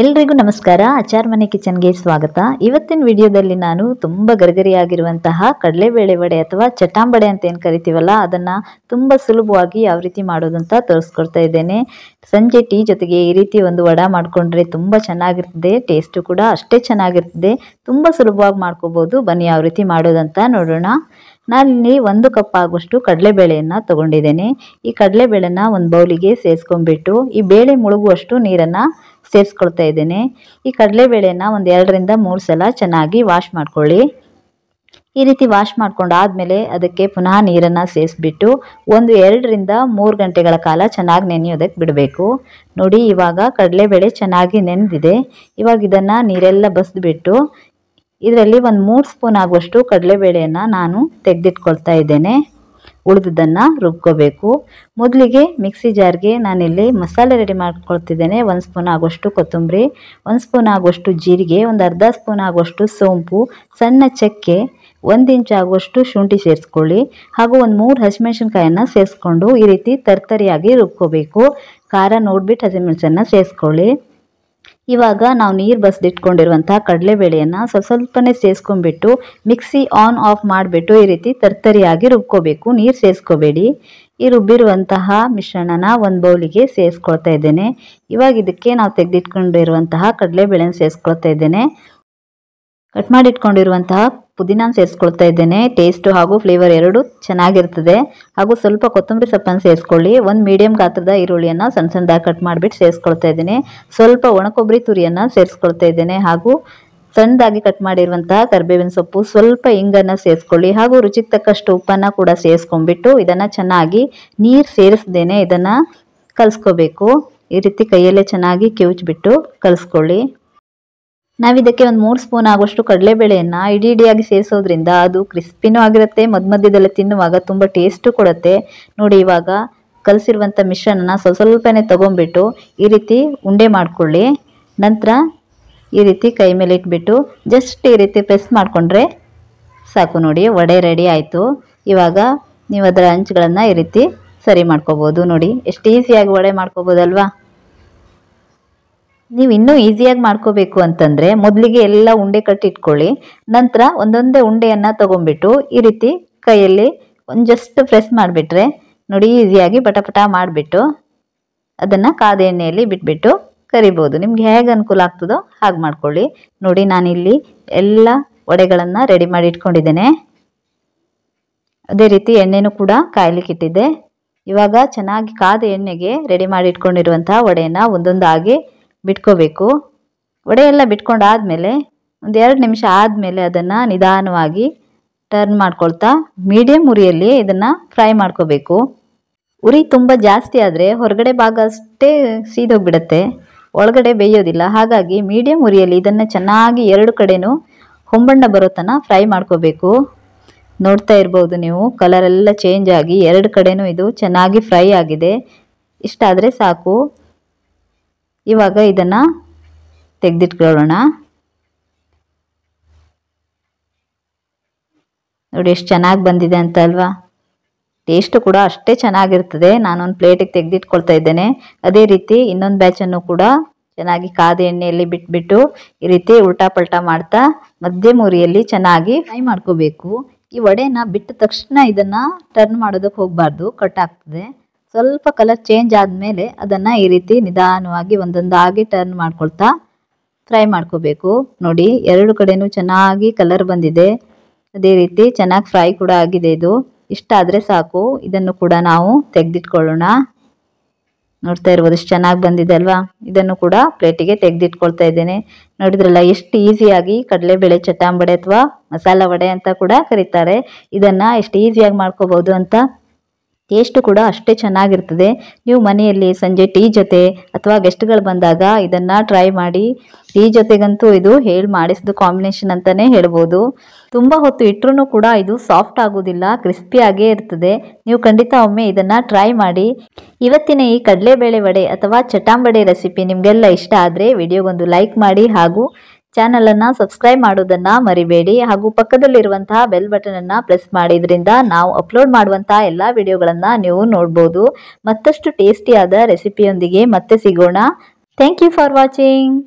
ಎಲ್ರಿಗೂ ನಮಸ್ಕಾರ ಆಚಾರ್ ಮನೆ ಕಿಚನ್ಗೆ ಸ್ವಾಗತ ಇವತ್ತಿನ ವಿಡಿಯೋದಲ್ಲಿ ನಾನು ತುಂಬ ಗರಿಗರಿಯಾಗಿರುವಂತಹ ಕಡಲೆಬೇಳೆ ವಡೆ ಅಥವಾ ಚಟಾಂಬಡೆ ಅಂತ ಏನು ಕರಿತೀವಲ್ಲ ಅದನ್ನು ತುಂಬ ಸುಲಭವಾಗಿ ಯಾವ ರೀತಿ ಮಾಡೋದು ಅಂತ ತೋರಿಸ್ಕೊಡ್ತಾ ಇದ್ದೇನೆ ಸಂಜೆ ಟೀ ಜೊತೆಗೆ ಈ ರೀತಿ ಒಂದು ವಡ ಮಾಡಿಕೊಂಡ್ರೆ ತುಂಬ ಚೆನ್ನಾಗಿರ್ತದೆ ಟೇಸ್ಟು ಕೂಡ ಅಷ್ಟೇ ಚೆನ್ನಾಗಿರ್ತದೆ ತುಂಬ ಸುಲಭವಾಗಿ ಮಾಡ್ಕೋಬೋದು ಬನ್ನಿ ಯಾವ ರೀತಿ ಮಾಡೋದಂತ ನೋಡೋಣ ನಾನಿಲ್ಲಿ ಒಂದು ಕಪ್ ಆಗುವಷ್ಟು ಕಡಲೆಬೇಳೆಯನ್ನು ತೊಗೊಂಡಿದ್ದೇನೆ ಈ ಕಡಲೆಬೇಳೆನ ಒಂದು ಬೌಲಿಗೆ ಸೇರಿಸ್ಕೊಂಡ್ಬಿಟ್ಟು ಈ ಬೇಳೆ ಮುಳುಗುವಷ್ಟು ನೀರನ್ನು ಸೇರಿಸ್ಕೊಳ್ತಾ ಇದ್ದೇನೆ ಈ ಕಡಲೆಬೇಳೆನ ಒಂದು ಎರಡರಿಂದ ಮೂರು ಸಲ ಚೆನ್ನಾಗಿ ವಾಶ್ ಮಾಡ್ಕೊಳ್ಳಿ ಈ ರೀತಿ ವಾಶ್ ಮಾಡ್ಕೊಂಡಾದಮೇಲೆ ಅದಕ್ಕೆ ಪುನಃ ನೀರನ್ನು ಸೇರಿಸ್ಬಿಟ್ಟು ಒಂದು ಎರಡರಿಂದ ಮೂರು ಗಂಟೆಗಳ ಕಾಲ ಚೆನ್ನಾಗಿ ನೆನೆಯೋದಕ್ಕೆ ಬಿಡಬೇಕು ನೋಡಿ ಇವಾಗ ಕಡಲೆಬೇಳೆ ಚೆನ್ನಾಗಿ ನೆನೆದಿದೆ ಇವಾಗ ಇದನ್ನು ನೀರೆಲ್ಲ ಬಸಿದ್ಬಿಟ್ಟು ಇದರಲ್ಲಿ ಒಂದು ಮೂರು ಸ್ಪೂನ್ ಆಗುವಷ್ಟು ಕಡಲೆಬೇಳೆಯನ್ನು ನಾನು ತೆಗೆದಿಟ್ಕೊಳ್ತಾ ಇದ್ದೇನೆ ಉಳಿದಿದ್ದನ್ನು ರುಬ್ಕೋಬೇಕು ಮೊದಲಿಗೆ ಮಿಕ್ಸಿ ಜಾರ್ಗೆ ನಾನಿಲ್ಲಿ ಮಸಾಲೆ ರೆಡಿ ಮಾಡ್ಕೊಳ್ತಿದ್ದೇನೆ ಒಂದು ಸ್ಪೂನ್ ಆಗೋಷ್ಟು ಕೊತ್ತಂಬರಿ ಒಂದು ಸ್ಪೂನ್ ಆಗುವಷ್ಟು ಜೀರಿಗೆ ಒಂದು ಅರ್ಧ ಸ್ಪೂನ್ ಆಗುವಷ್ಟು ಸೋಂಪು ಸಣ್ಣ ಚಕ್ಕೆ ಒಂದು ಇಂಚು ಆಗುವಷ್ಟು ಶುಂಠಿ ಸೇರಿಸ್ಕೊಳ್ಳಿ ಹಾಗೂ ಒಂದು ಮೂರು ಹಸಿಮೆಣ್ಸಿನ್ಕಾಯನ್ನು ಸೇರಿಸ್ಕೊಂಡು ಈ ರೀತಿ ತರ್ತರಿಯಾಗಿ ರುಬ್ಕೋಬೇಕು ಖಾರ ನೋಡಿಬಿಟ್ಟು ಹಸಿಮೆಣಸನ್ನು ಸೇರಿಸ್ಕೊಳ್ಳಿ ಇವಾಗ ನಾವು ನೀರು ಬಸ್ದಿಟ್ಕೊಂಡಿರುವಂಥ ಕಡಲೆಬೇಳೆಯನ್ನು ಸ್ವಲ್ಪ ಸ್ವಲ್ಪನೇ ಸೇರಿಸ್ಕೊಂಡ್ಬಿಟ್ಟು ಮಿಕ್ಸಿ ಆನ್ ಆಫ್ ಮಾಡಿಬಿಟ್ಟು ಈ ರೀತಿ ತರ್ತರಿಯಾಗಿ ರುಬ್ಕೋಬೇಕು ನೀರು ಸೇರಿಸ್ಕೋಬೇಡಿ ಈ ರುಬ್ಬಿರುವಂತಹ ಮಿಶ್ರಣನ ಒಂದು ಬೌಲಿಗೆ ಸೇರಿಸ್ಕೊಳ್ತಾ ಇದ್ದೇನೆ ಇವಾಗ ಇದಕ್ಕೆ ನಾವು ತೆಗೆದಿಟ್ಕೊಂಡಿರುವಂತಹ ಕಡಲೆಬೇಳೆನ ಸೇರಿಸ್ಕೊಳ್ತಾ ಇದ್ದೇನೆ ಕಟ್ ಮಾಡಿಟ್ಕೊಂಡಿರುವಂತಹ ಪುದೀನ ಸೇರಿಸ್ಕೊಳ್ತಾ ಇದ್ದೇನೆ ಟೇಸ್ಟು ಹಾಗೂ ಫ್ಲೇವರ್ ಎರಡೂ ಚೆನ್ನಾಗಿರ್ತದೆ ಹಾಗೂ ಸ್ವಲ್ಪ ಕೊತ್ತಂಬರಿ ಸೊಪ್ಪನ್ನು ಸೇರಿಸ್ಕೊಳ್ಳಿ ಒಂದು ಮೀಡಿಯಮ್ ಗಾತ್ರದ ಈರುಳ್ಳಿಯನ್ನು ಸಣ್ಣ ಸಣ್ಣದಾಗಿ ಕಟ್ ಮಾಡಿಬಿಟ್ಟು ಸೇರಿಸ್ಕೊಳ್ತಾ ಇದ್ದೇನೆ ಸ್ವಲ್ಪ ಒಣಕೊಬ್ಬರಿ ತುರಿಯನ್ನು ಸೇರಿಸ್ಕೊಳ್ತಾ ಇದ್ದೇನೆ ಹಾಗೂ ಸಣ್ಣದಾಗಿ ಕಟ್ ಮಾಡಿರುವಂತಹ ಕರ್ಬೇವಿನ ಸೊಪ್ಪು ಸ್ವಲ್ಪ ಇಂಗನ್ನು ಸೇರಿಸ್ಕೊಳ್ಳಿ ಹಾಗೂ ರುಚಿಗೆ ತಕ್ಕಷ್ಟು ಉಪ್ಪನ್ನು ಕೂಡ ಸೇರಿಸ್ಕೊಂಡ್ಬಿಟ್ಟು ಇದನ್ನು ಚೆನ್ನಾಗಿ ನೀರು ಸೇರಿಸ್ದೇನೆ ಇದನ್ನು ಕಲಿಸ್ಕೋಬೇಕು ಈ ರೀತಿ ಕೈಯಲ್ಲೇ ಚೆನ್ನಾಗಿ ಕಿವುಚ್ಬಿಟ್ಟು ಕಲಿಸ್ಕೊಳ್ಳಿ ನಾವಿದಕ್ಕೆ ಒಂದು ಮೂರು ಸ್ಪೂನ್ ಆಗುವಷ್ಟು ಕಡಲೆಬೇಳೆಯನ್ನು ಇಡೀ ಇಡಿಯಾಗಿ ಸೇರಿಸೋದ್ರಿಂದ ಅದು ಕ್ರಿಸ್ಪಿನೂ ಆಗಿರುತ್ತೆ ಮಧ್ಯ ಮಧ್ಯದಲ್ಲಿ ತಿನ್ನುವಾಗ ತುಂಬ ಟೇಸ್ಟು ಕೊಡುತ್ತೆ ನೋಡಿ ಇವಾಗ ಕಲಸಿರುವಂಥ ಮಿಶ್ರಣನ ಸ್ವಲ್ಪ ಸ್ವಲ್ಪನೇ ತೊಗೊಂಬಿಟ್ಟು ಈ ರೀತಿ ಉಂಡೆ ಮಾಡಿಕೊಳ್ಳಿ ನಂತರ ಈ ರೀತಿ ಕೈ ಮೇಲೆ ಇಟ್ಬಿಟ್ಟು ಜಸ್ಟ್ ಈ ರೀತಿ ಪ್ರೆಸ್ ಮಾಡಿಕೊಂಡ್ರೆ ಸಾಕು ನೋಡಿ ವಡೆ ರೆಡಿ ಆಯಿತು ಇವಾಗ ನೀವು ಅದರ ಅಂಚುಗಳನ್ನು ಈ ರೀತಿ ಸರಿ ಮಾಡ್ಕೋಬೋದು ನೋಡಿ ಎಷ್ಟು ಈಸಿಯಾಗಿ ವಡೆ ಮಾಡ್ಕೋಬೋದಲ್ವಾ ನೀವು ಇನ್ನೂ ಈಸಿಯಾಗಿ ಮಾಡ್ಕೋಬೇಕು ಅಂತಂದರೆ ಮೊದಲಿಗೆ ಎಲ್ಲ ಉಂಡೆ ಕಟ್ಟಿಟ್ಕೊಳ್ಳಿ ನಂತರ ಒಂದೊಂದೇ ಉಂಡೆಯನ್ನು ತೊಗೊಂಬಿಟ್ಟು ಈ ರೀತಿ ಕೈಯಲ್ಲಿ ಒಂದು ಜಸ್ಟ್ ಪ್ರೆಸ್ ಮಾಡಿಬಿಟ್ರೆ ನೋಡಿ ಈಸಿಯಾಗಿ ಪಟಪಟ ಮಾಡಿಬಿಟ್ಟು ಅದನ್ನು ಕಾದ ಎಣ್ಣೆಯಲ್ಲಿ ಬಿಟ್ಬಿಟ್ಟು ಕರಿಬೋದು ನಿಮ್ಗೆ ಹೇಗೆ ಅನುಕೂಲ ಆಗ್ತದೋ ಹಾಗೆ ಮಾಡ್ಕೊಳ್ಳಿ ನೋಡಿ ನಾನಿಲ್ಲಿ ಎಲ್ಲ ವಡೆಗಳನ್ನು ರೆಡಿ ಮಾಡಿ ಇಟ್ಕೊಂಡಿದ್ದೇನೆ ಅದೇ ರೀತಿ ಎಣ್ಣೆನೂ ಕೂಡ ಕಾಯ್ಲಿಕ್ಕೆ ಇಟ್ಟಿದ್ದೆ ಇವಾಗ ಚೆನ್ನಾಗಿ ಕಾದ ಎಣ್ಣೆಗೆ ರೆಡಿ ಮಾಡಿ ಇಟ್ಕೊಂಡಿರುವಂತಹ ವಡೆಯನ್ನು ಒಂದೊಂದಾಗಿ ಬಿಟ್ಕೋಬೇಕು ವಡೆ ಬಿಟ್ಕೊಂಡಾದಮೇಲೆ ಒಂದು ಎರಡು ನಿಮಿಷ ಆದಮೇಲೆ ಅದನ್ನು ನಿಧಾನವಾಗಿ ಟರ್ನ್ ಮಾಡ್ಕೊಳ್ತಾ ಮೀಡಿಯಮ್ ಉರಿಯಲ್ಲಿ ಇದನ್ನು ಫ್ರೈ ಮಾಡ್ಕೋಬೇಕು ಉರಿ ತುಂಬ ಜಾಸ್ತಿ ಆದರೆ ಹೊರಗಡೆ ಭಾಗ ಅಷ್ಟೇ ಸೀದೋಗಿಬಿಡತ್ತೆ ಒಳಗಡೆ ಬೇಯೋದಿಲ್ಲ ಹಾಗಾಗಿ ಮೀಡಿಯಂ ಉರಿಯಲ್ಲಿ ಇದನ್ನು ಚೆನ್ನಾಗಿ ಎರಡು ಕಡೆಯೂ ಹೊಂಬಣ್ಣ ಬರೋ ತನಕ ಫ್ರೈ ಮಾಡ್ಕೋಬೇಕು ನೋಡ್ತಾ ಇರ್ಬೋದು ನೀವು ಕಲರೆಲ್ಲ ಚೇಂಜ್ ಆಗಿ ಎರಡು ಕಡೆನೂ ಇದು ಚೆನ್ನಾಗಿ ಫ್ರೈ ಆಗಿದೆ ಇಷ್ಟಾದರೆ ಸಾಕು ಇವಾಗ ಇದನ್ನು ತೆಗೆದಿಟ್ಕೊಳ್ಳೋಣ ನೋಡಿ ಎಷ್ಟು ಚೆನ್ನಾಗಿ ಬಂದಿದೆ ಅಂತ ಅಲ್ವಾ ಟೇಸ್ಟು ಕೂಡ ಅಷ್ಟೇ ಚೆನ್ನಾಗಿರ್ತದೆ ನಾನೊಂದು ಪ್ಲೇಟಿಗೆ ತೆಗೆದಿಟ್ಕೊಳ್ತಾ ಇದ್ದೇನೆ ಅದೇ ರೀತಿ ಇನ್ನೊಂದು ಬ್ಯಾಚನ್ನು ಕೂಡ ಚೆನ್ನಾಗಿ ಕಾದ ಎಣ್ಣೆಯಲ್ಲಿ ಬಿಟ್ಬಿಟ್ಟು ಈ ರೀತಿ ಉಲ್ಟಾ ಪಲ್ಟಾ ಮಾಡ್ತಾ ಮಧ್ಯೆ ಮುರಿಯಲ್ಲಿ ಚೆನ್ನಾಗಿ ಫ್ರೈ ಮಾಡ್ಕೋಬೇಕು ಈ ವಡೆನ ಬಿಟ್ಟ ತಕ್ಷಣ ಇದನ್ನು ಟರ್ನ್ ಮಾಡೋದಕ್ಕೆ ಹೋಗಬಾರ್ದು ಕಟ್ ಆಗ್ತದೆ ಸ್ವಲ್ಪ ಕಲರ್ ಚೇಂಜ್ ಆದಮೇಲೆ ಅದನ್ನು ಈ ರೀತಿ ನಿಧಾನವಾಗಿ ಒಂದೊಂದಾಗಿ ಟರ್ನ್ ಮಾಡ್ಕೊಳ್ತಾ ಫ್ರೈ ಮಾಡ್ಕೋಬೇಕು ನೋಡಿ ಎರಡು ಕಡೆಯೂ ಚೆನ್ನಾಗಿ ಕಲರ್ ಬಂದಿದೆ ಅದೇ ರೀತಿ ಚೆನ್ನಾಗಿ ಫ್ರೈ ಕೂಡ ಆಗಿದೆ ಇದು ಇಷ್ಟ ಆದರೆ ಸಾಕು ಇದನ್ನು ಕೂಡ ನಾವು ತೆಗೆದಿಟ್ಕೊಳ್ಳೋಣ ನೋಡ್ತಾ ಇರ್ಬೋದು ಎಷ್ಟು ಚೆನ್ನಾಗಿ ಬಂದಿದೆ ಅಲ್ವಾ ಇದನ್ನು ಕೂಡ ಪ್ಲೇಟಿಗೆ ತೆಗೆದಿಟ್ಕೊಳ್ತಾ ಇದ್ದೇನೆ ನೋಡಿದ್ರಲ್ಲ ಎಷ್ಟು ಈಸಿಯಾಗಿ ಕಡಲೆಬೇಳೆ ಚಟಾಂಬಡೆ ಅಥವಾ ಮಸಾಲಾ ವಡೆ ಅಂತ ಕೂಡ ಕರೀತಾರೆ ಇದನ್ನು ಎಷ್ಟು ಈಸಿಯಾಗಿ ಮಾಡ್ಕೋಬಹುದು ಅಂತ ಟೇಸ್ಟು ಕೂಡ ಅಷ್ಟೇ ಚೆನ್ನಾಗಿರ್ತದೆ ನೀವು ಮನೆಯಲ್ಲಿ ಸಂಜೆ ಟೀ ಜೊತೆ ಅಥವಾ ಗೆಸ್ಟ್ಗಳು ಬಂದಾಗ ಇದನ್ನು ಟ್ರೈ ಮಾಡಿ ಟೀ ಜೊತೆಗಂತೂ ಇದು ಹೇಳಿ ಮಾಡಿಸಿದ ಕಾಂಬಿನೇಷನ್ ಅಂತಲೇ ಹೇಳ್ಬೋದು ತುಂಬ ಹೊತ್ತು ಇಟ್ಟರೂ ಕೂಡ ಇದು ಸಾಫ್ಟ್ ಆಗೋದಿಲ್ಲ ಕ್ರಿಸ್ಪಿಯಾಗೇ ಇರ್ತದೆ ನೀವು ಖಂಡಿತ ಒಮ್ಮೆ ಇದನ್ನು ಟ್ರೈ ಮಾಡಿ ಇವತ್ತಿನ ಈ ಕಡಲೆಬೇಳೆ ವಡೆ ಅಥವಾ ಚಟಾಂಬಡೆ ರೆಸಿಪಿ ನಿಮಗೆಲ್ಲ ಇಷ್ಟ ಆದರೆ ವಿಡಿಯೋಗೊಂದು ಲೈಕ್ ಮಾಡಿ ಹಾಗೂ ಚಾನಲನ್ನು ಸಬ್ಸ್ಕ್ರೈಬ್ ಮಾಡೋದನ್ನು ಮರಿಬೇಡಿ ಹಾಗೂ ಪಕ್ಕದಲ್ಲಿರುವಂತಹ ಬೆಲ್ ಬಟನನ್ನು ಪ್ರೆಸ್ ಮಾಡಿದ್ರಿಂದ ನಾವು ಅಪ್ಲೋಡ್ ಮಾಡುವಂತಹ ಎಲ್ಲ ವಿಡಿಯೋಗಳನ್ನು ನೀವು ನೋಡ್ಬೋದು ಮತ್ತಷ್ಟು ಟೇಸ್ಟಿಯಾದ ರೆಸಿಪಿಯೊಂದಿಗೆ ಮತ್ತೆ ಸಿಗೋಣ ಥ್ಯಾಂಕ್ ಯು ಫಾರ್ ವಾಚಿಂಗ್